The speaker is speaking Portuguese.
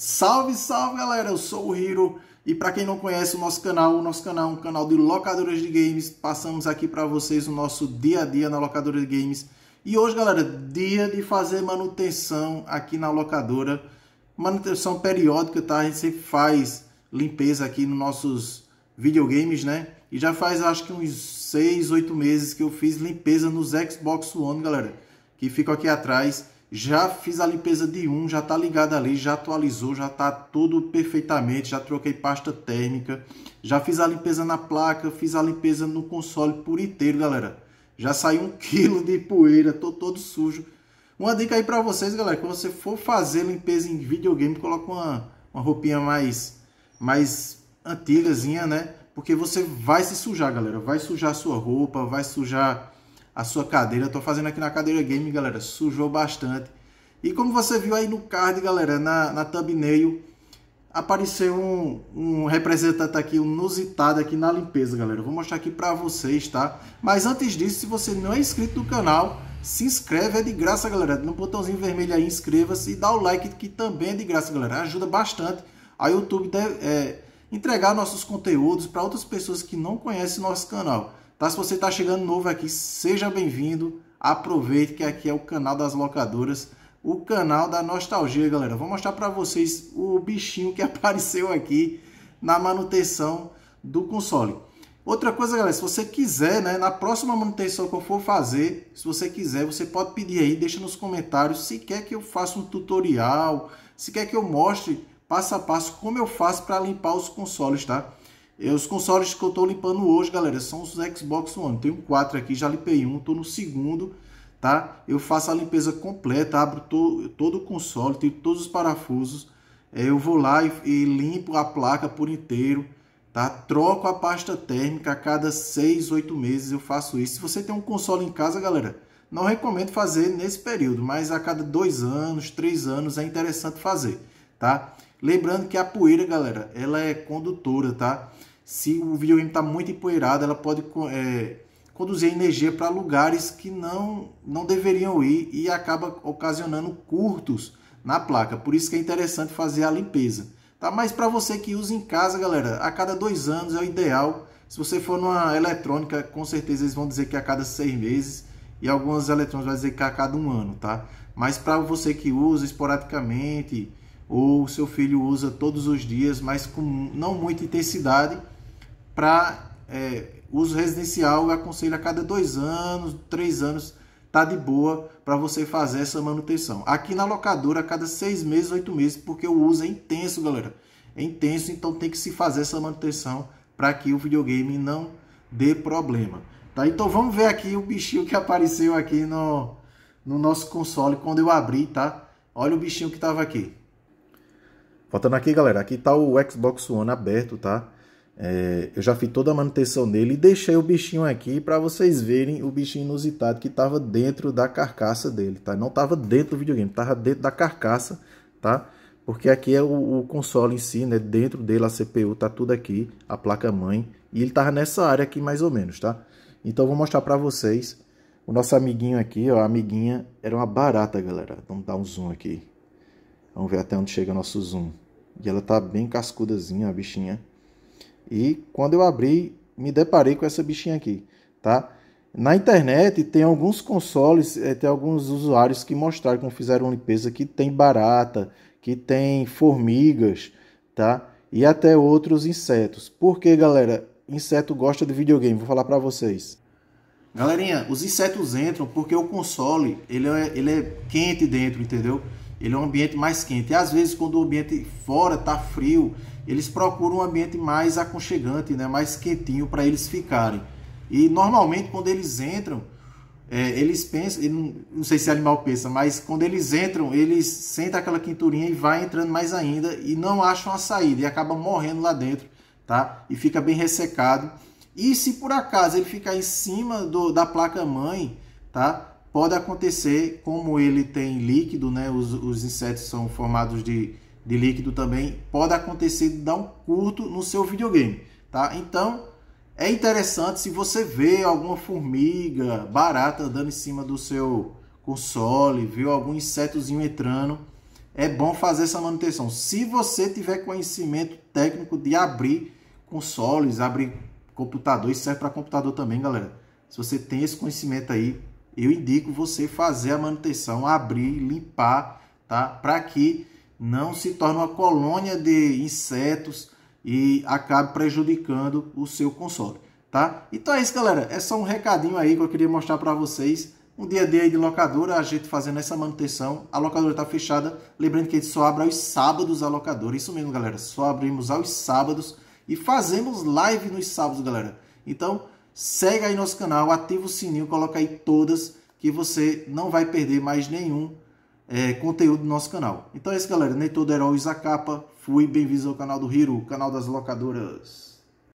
Salve, salve galera, eu sou o Hiro e para quem não conhece o nosso canal, o nosso canal é um canal de locadoras de games. Passamos aqui para vocês o nosso dia a dia na locadora de games. E hoje, galera, dia de fazer manutenção aqui na locadora. Manutenção periódica, tá? A gente sempre faz limpeza aqui nos nossos videogames, né? E já faz acho que uns 6, 8 meses que eu fiz limpeza nos Xbox One, galera, que ficam aqui atrás já fiz a limpeza de um, já está ligado ali, já atualizou, já está tudo perfeitamente, já troquei pasta térmica, já fiz a limpeza na placa, fiz a limpeza no console por inteiro, galera. Já saiu um quilo de poeira, tô todo sujo. Uma dica aí para vocês, galera, quando você for fazer limpeza em videogame, coloca uma, uma roupinha mais, mais antigazinha, né? Porque você vai se sujar, galera. Vai sujar sua roupa, vai sujar a sua cadeira. estou fazendo aqui na cadeira game, galera, sujou bastante. E como você viu aí no card, galera, na, na thumbnail, apareceu um, um representante aqui, um inusitado aqui na limpeza, galera. vou mostrar aqui para vocês, tá? Mas antes disso, se você não é inscrito no canal, se inscreve, é de graça, galera. No botãozinho vermelho aí, inscreva-se e dá o like, que também é de graça, galera. Ajuda bastante a YouTube deve, é, entregar nossos conteúdos para outras pessoas que não conhecem nosso canal. Tá? Se você está chegando novo aqui, seja bem-vindo. Aproveite que aqui é o canal das locadoras, o canal da nostalgia, galera. Vou mostrar para vocês o bichinho que apareceu aqui na manutenção do console. Outra coisa, galera, se você quiser, né, na próxima manutenção que eu for fazer, se você quiser, você pode pedir aí, deixa nos comentários se quer que eu faça um tutorial, se quer que eu mostre passo a passo como eu faço para limpar os consoles, tá? os consoles que eu estou limpando hoje, galera, são os Xbox One. Tenho quatro aqui, já limpei um, estou no segundo, tá? Eu faço a limpeza completa, abro to, todo o console, tenho todos os parafusos. É, eu vou lá e, e, limpo a placa por inteiro, tá? Troco a pasta térmica a cada seis, oito meses eu faço isso. Se você tem um console em casa, galera, não recomendo fazer nesse período, mas a cada dois anos, três anos é interessante fazer, tá? Lembrando que a poeira, galera, ela é condutora, tá? se o videogame está muito empoeirado, ela pode é, conduzir energia para lugares que não, não deveriam ir e acaba ocasionando curtos na placa. Por isso que é interessante fazer a limpeza. Tá? Mas para você que usa em casa, galera, a cada dois anos é o ideal. Se você for numa eletrônica, com certeza eles vão dizer que a cada seis meses e algumas eletrônicas vão dizer que a cada um ano, tá? Mas para você que usa esporadicamente ou seu filho usa todos os dias, mas com não muita intensidade, para é, uso residencial, eu aconselho a cada dois anos, três anos, tá de boa para você fazer essa manutenção. Aqui na locadora, a cada seis meses, oito meses, porque o uso é intenso, galera. É intenso, então tem que se fazer essa manutenção para que o videogame não dê problema. Tá? Então vamos ver aqui o bichinho que apareceu aqui no, no nosso console quando eu abri, tá? Olha o bichinho que estava aqui. Voltando aqui, galera, aqui tá o Xbox One aberto, tá? É, eu já fiz toda a manutenção dele e deixei o bichinho aqui para vocês verem o bichinho inusitado que estava dentro da carcaça dele, tá? Não estava dentro do videogame, estava dentro da carcaça, tá? Porque aqui é o, o, console em si, né? Dentro dele a CPU tá tudo aqui, a placa-mãe. E ele tava nessa área aqui mais ou menos, tá? Então vou mostrar para vocês. O nosso amiguinho aqui, ó, a amiguinha, era uma barata, galera. Vamos dar um zoom aqui. Vamos ver até onde chega nosso zoom. E ela tá bem cascudazinha, a bichinha. E quando eu abri, me deparei com essa bichinha aqui, tá? Na internet tem alguns consoles, eh, tem alguns usuários que mostraram como fizeram limpeza que tem barata, que tem formigas, tá? E até outros insetos. Porque, galera, inseto gosta de videogame, vou falar para vocês. Galerinha, os insetos entram porque o console, ele é, ele é quente dentro, entendeu? Ele é um ambiente mais quente. E às vezes, quando o ambiente fora está frio, eles procuram um ambiente mais aconchegante, né? mais quentinho para eles ficarem. E normalmente, quando eles entram, é, eles pensam, não, não sei se animal pensa, mas quando eles entram, eles sentam aquela quinturinha e vai entrando mais ainda e não acham a saída e acabam morrendo lá dentro, tá? E fica bem ressecado. E se por acaso ele ficar em cima do, da placa mãe, tá? Pode acontecer, como ele tem líquido, né? Os, os insetos são formados de, de líquido também. Pode acontecer de dar um curto no seu videogame, tá? Então, é interessante se você vê alguma formiga, barata dando em cima do seu console, viu algum insetozinho entrando, é bom fazer essa manutenção. Se você tiver conhecimento técnico de abrir consoles, abrir computador, isso serve para computador também, galera. Se você tem esse conhecimento aí, eu indico você fazer a manutenção, abrir, limpar, tá? Para que não se torne uma colônia de insetos e acabe prejudicando o seu console, tá? Então é isso, galera. É só um recadinho aí que eu queria mostrar para vocês. Um dia a dia de locadora, a gente fazendo essa manutenção. A locadora está fechada. Lembrando que a gente só abre aos sábados a locadora. Isso mesmo, galera. Só abrimos aos sábados e fazemos live nos sábados, galera. Então, Segue aí nosso canal, ativa o sininho, coloca aí todas que você não vai perder mais nenhum é, conteúdo do nosso canal. Então é isso, galera. Nem todo herói usa capa. Fui, bem vindo ao canal do Hiro, canal das locadoras.